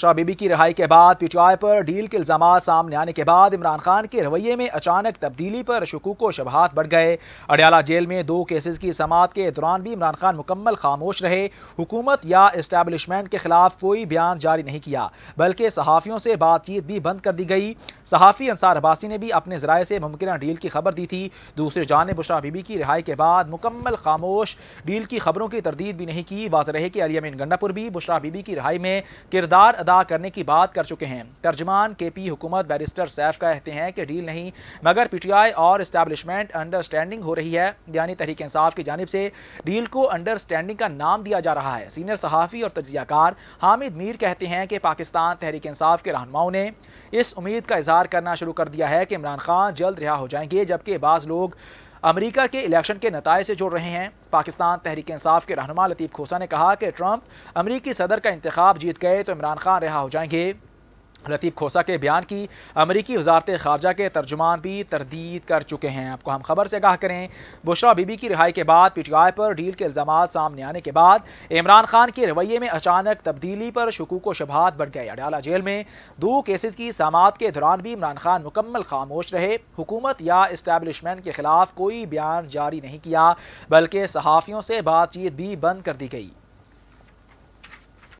शाह बीबी की रिहाई के बाद पीटीआई पर डील के इल्जाम सामने आने के बाद इमरान खान के रवैये में अचानक तब्दीली पर शकूक व शबहात बढ़ गए अडियाला जेल में दो केसेस की समात के दौरान भी इमरान खान मुकम्मल खामोश रहे हुकूमत या इस्टेबलिशमेंट के खिलाफ कोई बयान जारी नहीं किया बल्कि सहाफ़ियों से बातचीत भी बंद कर दी गई सहाफ़ी अंसार अब्बासी ने भी अपने जराये से मुमकिन डील की खबर दी थी दूसरी जानब शाह बीबी की रिहाई के बाद मुकम्मल खामोश डील की खबरों की तरदीद भी नहीं की वाज रहे कि अलियमिन गंडापुर भी बुशरा बीबी की रिहाई में किरदार अदा करने की बात कर चुके हैं तर्जमान के पी हुकूमत बैरिस्टर सैफ कहते हैं कि डील नहीं मगर पी टी आई और इस्टेबलिशमेंट अंडरस्टैंडिंग हो रही है यानी तहरीक इंसाफ की जानब से डील को अंडरस्टैंडिंग का नाम दिया जा रहा है सीनियर सहाफ़ी और तजियाकार हामिद मीर कहते हैं कि पाकिस्तान तहरीक इंसाफ के रहनुमाओं ने इस उम्मीद का इजहार करना शुरू कर दिया है कि इमरान खान जल्द रिहा हो जाएंगे जबकि बाज़ लोग अमेरिका के इलेक्शन के नतज से जुड़ रहे हैं पाकिस्तान तहरीक इंसाफ के रहनुमा लतीफ़ खोसा ने कहा कि ट्रंप अमरीकी सदर का इंतखब जीत गए तो इमरान खान रिहा हो जाएंगे लतीफ़ खोसा के बयान की अमरीकी वजारत खारजा के तर्जुमान भी तरदीद कर चुके हैं आपको हम खबर से आगाह करें बुशरा बीबी की रिहाई के बाद पिटगाय पर डील के इल्ज़ाम सामने आने के बाद इमरान खान के रवैये में अचानक तब्दीली पर शकूक व शबहत बढ़ गए अडाला जेल में दो केसेज़ की सामात के दौरान भी इमरान खान मुकम्मल खामोश रहे हुकूमत या इस्टेबलिशमेंट के खिलाफ कोई बयान जारी नहीं किया बल्कि सहाफ़ियों से बातचीत भी बंद कर दी गई